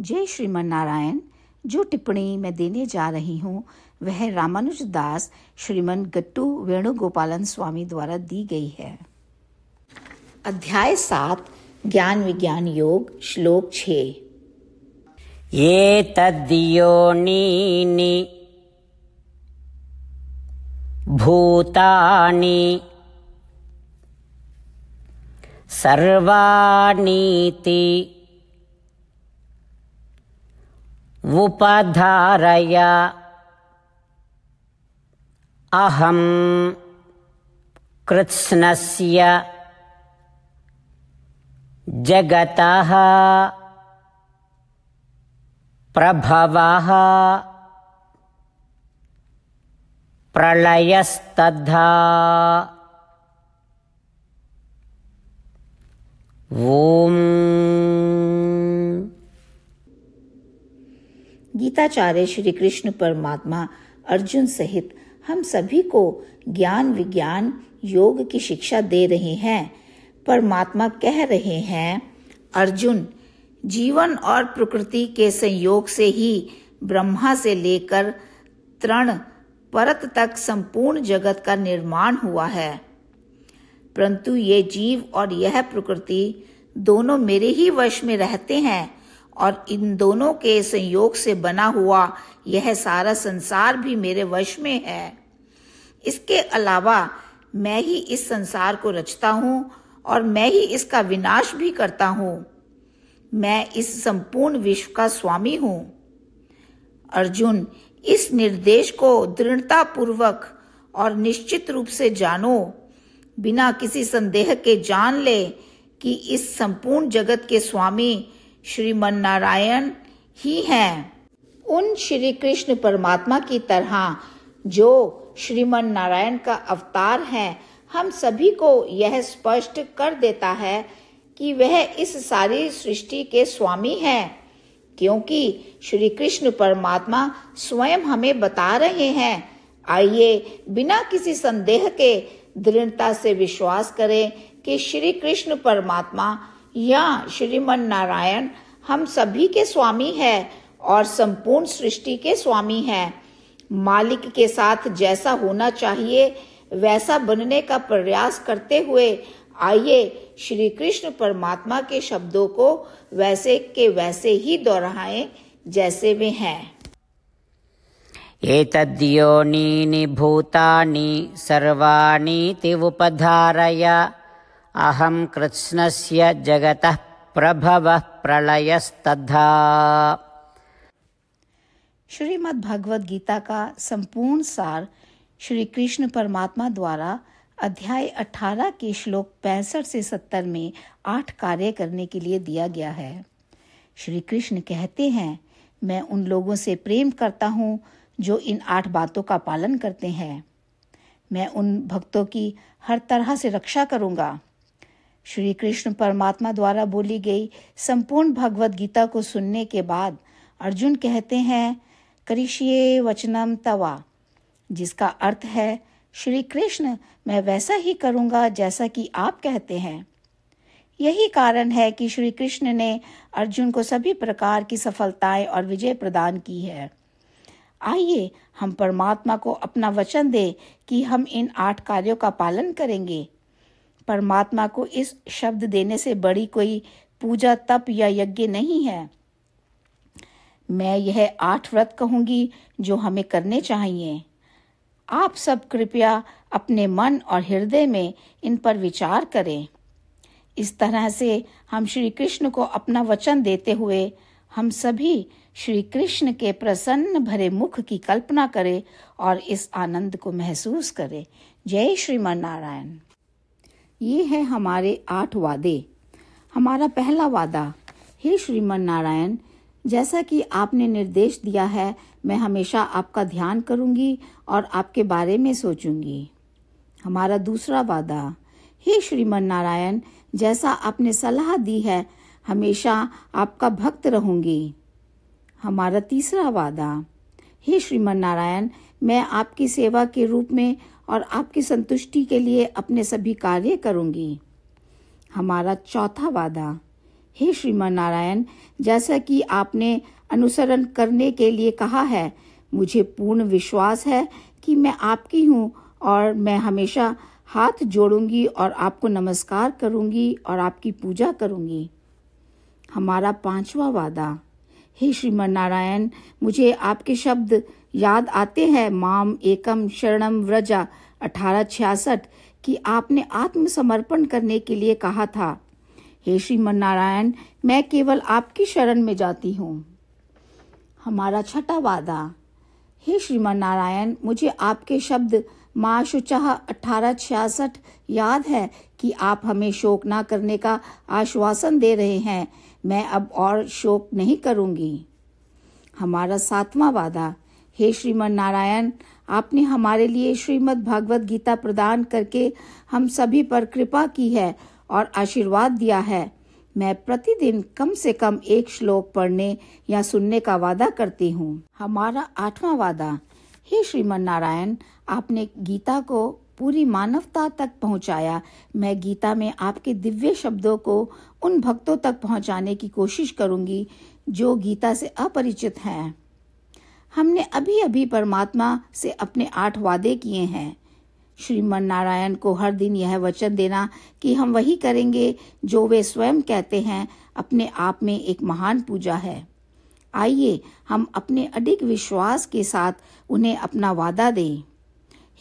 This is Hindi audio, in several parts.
जय श्रीमन नारायण जो टिप्पणी मैं देने जा रही हूँ वह रामानुज दास श्रीमन गट्टू वेणुगोपालन स्वामी द्वारा दी गई है अध्याय सात ज्ञान विज्ञान योग श्लोक छ ये भूतानी भूतानि भूता उपधारय अहं कृत्स्नस्य जगतः प्रभवः प्रलयस्तधा ॐ गीताचार्य श्री कृष्ण परमात्मा अर्जुन सहित हम सभी को ज्ञान विज्ञान योग की शिक्षा दे रहे हैं परमात्मा कह रहे हैं अर्जुन जीवन और प्रकृति के संयोग से ही ब्रह्मा से लेकर तृण परत तक संपूर्ण जगत का निर्माण हुआ है परंतु ये जीव और यह प्रकृति दोनों मेरे ही वश में रहते हैं और इन दोनों के संयोग से बना हुआ यह सारा संसार भी मेरे वश में है इसके अलावा मैं ही इस संसार को रचता हूँ और मैं ही इसका विनाश भी करता हूँ मैं इस संपूर्ण विश्व का स्वामी हूँ अर्जुन इस निर्देश को दृढ़ता पूर्वक और निश्चित रूप से जानो बिना किसी संदेह के जान ले कि इस संपूर्ण जगत के स्वामी श्रीमन नारायण ही हैं उन श्री कृष्ण परमात्मा की तरह जो श्रीमन नारायण का अवतार हैं हम सभी को यह स्पष्ट कर देता है कि वह इस सारी सृष्टि के स्वामी हैं क्योंकि श्री कृष्ण परमात्मा स्वयं हमें बता रहे हैं आइए बिना किसी संदेह के दृढ़ता से विश्वास करें कि श्री कृष्ण परमात्मा यह नारायण हम सभी के स्वामी है और संपूर्ण सृष्टि के स्वामी है मालिक के साथ जैसा होना चाहिए वैसा बनने का प्रयास करते हुए आइए श्री कृष्ण परमात्मा के शब्दों को वैसे के वैसे ही दोहराएं जैसे वे हैं एतद्योनीनि भूतानि सर्वाणीति उपधारय अहं कृत्स्नस्य जगतः प्रभवः प्रलयस्तद्धा श्रीमद् भगवद गीता का संपूर्ण सार श्री कृष्ण परमात्मा द्वारा अध्याय 18 के श्लोक पैंसठ से 70 में आठ कार्य करने के लिए दिया गया है श्री कृष्ण कहते हैं मैं उन लोगों से प्रेम करता हूँ जो इन आठ बातों का पालन करते हैं मैं उन भक्तों की हर तरह से रक्षा करूँगा श्री कृष्ण परमात्मा द्वारा बोली गई संपूर्ण भगवत गीता को सुनने के बाद अर्जुन कहते हैं करिष्ये वचनम तवा जिसका अर्थ है श्री कृष्ण मैं वैसा ही करूँगा जैसा कि आप कहते हैं यही कारण है कि श्री कृष्ण ने अर्जुन को सभी प्रकार की सफलताएं और विजय प्रदान की है आइए हम परमात्मा को अपना वचन दे कि हम इन आठ कार्यों का पालन करेंगे परमात्मा को इस शब्द देने से बड़ी कोई पूजा तप या यज्ञ नहीं है मैं यह आठ व्रत कहूंगी जो हमें करने चाहिए आप सब कृपया अपने मन और हृदय में इन पर विचार करें इस तरह से हम श्री कृष्ण को अपना वचन देते हुए हम सभी श्री कृष्ण के प्रसन्न भरे मुख की कल्पना करें और इस आनंद को महसूस करें जय श्रीमन नारायण ये है हमारे आठ वादे हमारा पहला वादा हे श्रीमन नारायण जैसा कि आपने निर्देश दिया है मैं हमेशा आपका ध्यान करूंगी और आपके बारे में सोचूंगी हमारा दूसरा वादा हे श्रीमन नारायण जैसा आपने सलाह दी है हमेशा आपका भक्त रहूंगी हमारा तीसरा वादा हे श्रीमन नारायण मैं आपकी सेवा के रूप में और आपकी संतुष्टि के लिए अपने सभी कार्य करूंगी हमारा चौथा वादा हे श्रीमान नारायण जैसा कि आपने अनुसरण करने के लिए कहा है मुझे पूर्ण विश्वास है कि मैं आपकी हूँ और मैं हमेशा हाथ जोड़ूंगी और आपको नमस्कार करूंगी और आपकी पूजा करूंगी हमारा पांचवा वादा हे श्रीमन नारायण मुझे आपके शब्द याद आते हैं माम एकम शरणम व्रजा अठारह छियासठ की आपने आत्मसमर्पण करने के लिए कहा था हे श्रीमन नारायण मैं केवल आपकी शरण में जाती हूँ हमारा छठा वादा हे श्रीमन नारायण मुझे आपके शब्द माँ शुचाह अठारह छियासठ याद है कि आप हमें शोक ना करने का आश्वासन दे रहे हैं मैं अब और शोक नहीं करूँगी हमारा सातवां वादा हे श्रीमद नारायण आपने हमारे लिए श्रीमद भगवत गीता प्रदान करके हम सभी पर कृपा की है और आशीर्वाद दिया है मैं प्रतिदिन कम से कम एक श्लोक पढ़ने या सुनने का वादा करती हूँ हमारा आठवां वादा हे श्रीमन नारायण आपने गीता को पूरी मानवता तक पहुंचाया मैं गीता में आपके दिव्य शब्दों को उन भक्तों तक पहुंचाने की कोशिश करूंगी जो गीता से अपरिचित हैं हमने अभी अभी परमात्मा से अपने आठ वादे किए हैं श्रीमन नारायण को हर दिन यह वचन देना कि हम वही करेंगे जो वे स्वयं कहते हैं अपने आप में एक महान पूजा है आइए हम अपने अधिक विश्वास के साथ उन्हें अपना वादा दें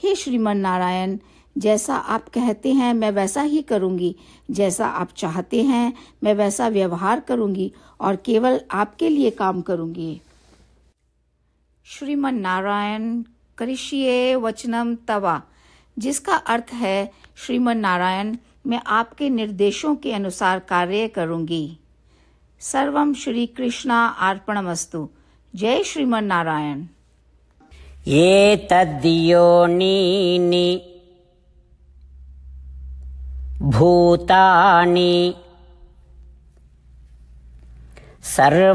हे श्रीमन नारायण जैसा आप कहते हैं मैं वैसा ही करूंगी जैसा आप चाहते हैं मैं वैसा व्यवहार करूंगी और केवल आपके लिए काम करूंगी नारायण करिष्ये वचनम तवा जिसका अर्थ है श्रीमन नारायण मैं आपके निर्देशों के अनुसार कार्य करूंगी सर्वम श्री कृष्णा अर्पणमस्तु जय श्रीमन नारायण ये तद्योनीनि भूतानि सर्वाणीति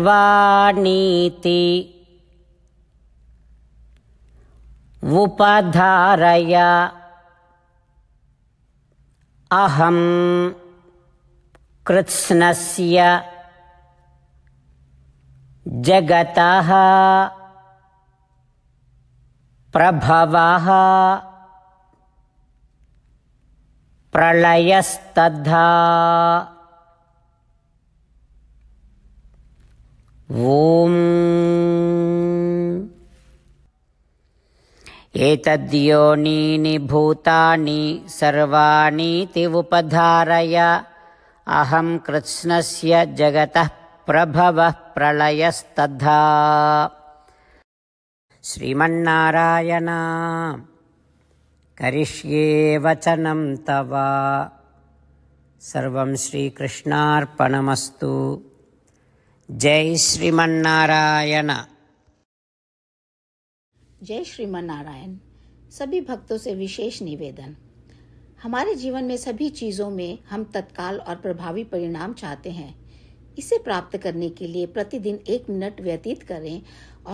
उपधारय अहं कृत्स्नस्य जगतः प्रभवः प्रलयस्तधा ॐ एतद्योनीनि भूतानि उपधारय अहं कृत्स्नस्य जगतः प्रभवः प्रलयस्तथा श्रीमन्नारायण करिष्ये वचनं तव सर्वं श्रीकृष्णार्पणमस्तु जय श्रीमन्नारायण जय श्रीमन नारायण सभी भक्तों से विशेष निवेदन हमारे जीवन में सभी चीज़ों में हम तत्काल और प्रभावी परिणाम चाहते हैं इसे प्राप्त करने के लिए प्रतिदिन एक मिनट व्यतीत करें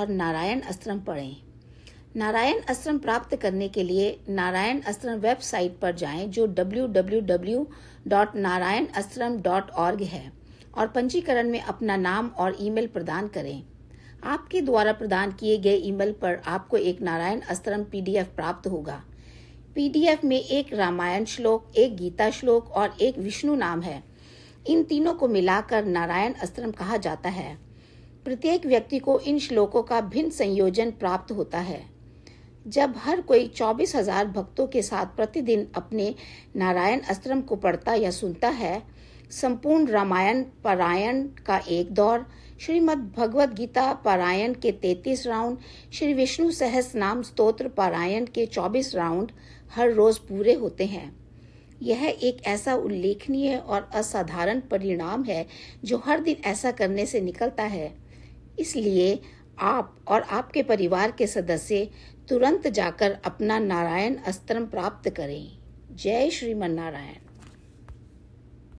और नारायण अस्त्रम पढ़ें नारायण अस्त्रम प्राप्त करने के लिए नारायण अस्त्रम वेबसाइट पर जाएं जो www.narayanastram.org है और पंजीकरण में अपना नाम और ईमेल प्रदान करें आपके द्वारा प्रदान किए गए ईमेल पर आपको एक नारायण अस्त्रम पीडीएफ प्राप्त होगा पीडीएफ में एक रामायण श्लोक एक गीता श्लोक और एक विष्णु नाम है इन तीनों को मिलाकर नारायण अस्त्रम कहा जाता है प्रत्येक व्यक्ति को इन श्लोकों का भिन्न संयोजन प्राप्त होता है जब हर कोई चौबीस हजार भक्तों के साथ प्रतिदिन अपने नारायण अस्त्रम को पढ़ता या सुनता है संपूर्ण रामायण पारायण का एक दौर श्रीमद् भगवद गीता पारायण के तैतीस राउंड श्री विष्णु सहस नाम स्तोत्र पारायण के चौबीस राउंड हर रोज पूरे होते हैं यह एक ऐसा उल्लेखनीय और असाधारण परिणाम है जो हर दिन ऐसा करने से निकलता है इसलिए आप और आपके परिवार के सदस्य तुरंत जाकर अपना नारायण अस्त्रम प्राप्त करें जय श्रीमन नारायण